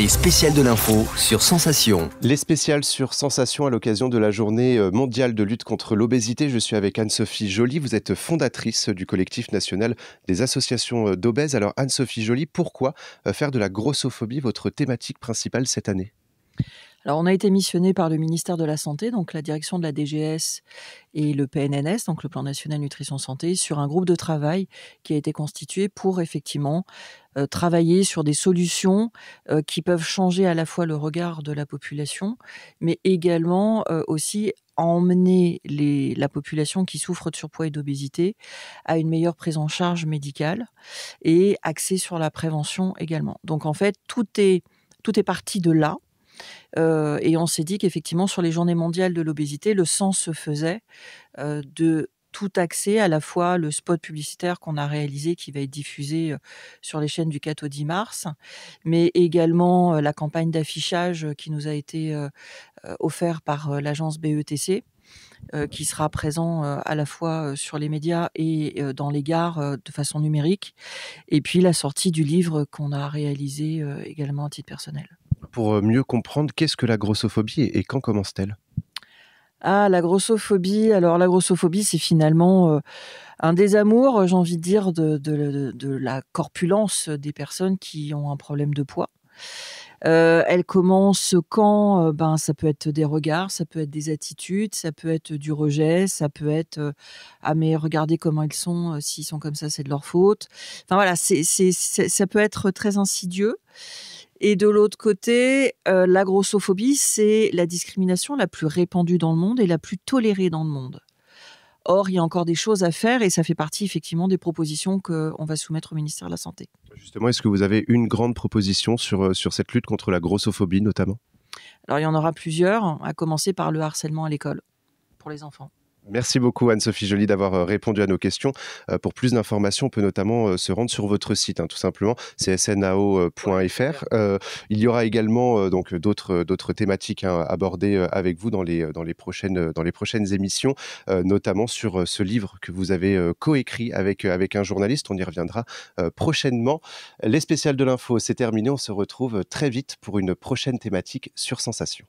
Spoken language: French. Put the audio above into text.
Les spéciales de l'info sur Sensation. Les spéciales sur Sensation à l'occasion de la journée euh, mondiale de lutte contre l'obésité. Je suis avec Anne-Sophie Joly. Vous êtes fondatrice du collectif national des associations euh, d'obèses. Alors Anne-Sophie Joly, pourquoi euh, faire de la grossophobie votre thématique principale cette année alors, on a été missionné par le ministère de la Santé, donc la direction de la DGS et le PNNS, donc le Plan National Nutrition Santé, sur un groupe de travail qui a été constitué pour effectivement euh, travailler sur des solutions euh, qui peuvent changer à la fois le regard de la population, mais également euh, aussi emmener la population qui souffre de surpoids et d'obésité à une meilleure prise en charge médicale et axée sur la prévention également. Donc en fait, tout est, tout est parti de là et on s'est dit qu'effectivement, sur les journées mondiales de l'obésité, le sens se faisait de tout axer, à la fois le spot publicitaire qu'on a réalisé qui va être diffusé sur les chaînes du 4 au 10 mars, mais également la campagne d'affichage qui nous a été offerte par l'agence BETC qui sera présent à la fois sur les médias et dans les gares de façon numérique, et puis la sortie du livre qu'on a réalisé également à titre personnel pour euh, mieux comprendre qu'est-ce que la grossophobie et quand commence-t-elle ah, la grossophobie. Alors, la grossophobie, c'est finalement euh, un désamour, j'ai envie de dire, de, la corpulence des personnes qui ont un problème de poids. Euh, elle commence quand euh, ben, Ça peut être des regards, ça peut être des attitudes, ça peut être du rejet, ça peut être euh, Ah, mais regardez comment ils sont, s'ils sont comme ça, c'est de leur faute. Enfin voilà, ça peut être très insidieux. Et de l'autre côté, la grossophobie, c'est la discrimination la plus répandue dans le monde et la plus tolérée dans le monde. Or, il y a encore des choses à faire et ça fait partie effectivement des propositions qu'on va soumettre au ministère de la Santé. Justement, est-ce que vous avez une grande proposition sur, euh, sur cette lutte contre la grossophobie notamment Alors, il y en aura plusieurs, à commencer par le harcèlement à l'école pour les enfants. Merci beaucoup Anne-Sophie Joly d'avoir euh, répondu à nos questions. Euh, pour plus d'informations, on peut notamment euh, se rendre sur votre site, hein, tout simplement, csnao.fr. il y aura également donc d'autres d'autres thématiques à hein, abordées avec vous dans les dans les prochaines dans les prochaines émissions, notamment sur ce livre que vous avez coécrit avec avec un journaliste. On y reviendra prochainement. Les spéciales de l'info, c'est terminé. On se retrouve très vite pour une prochaine thématique sur Sensation.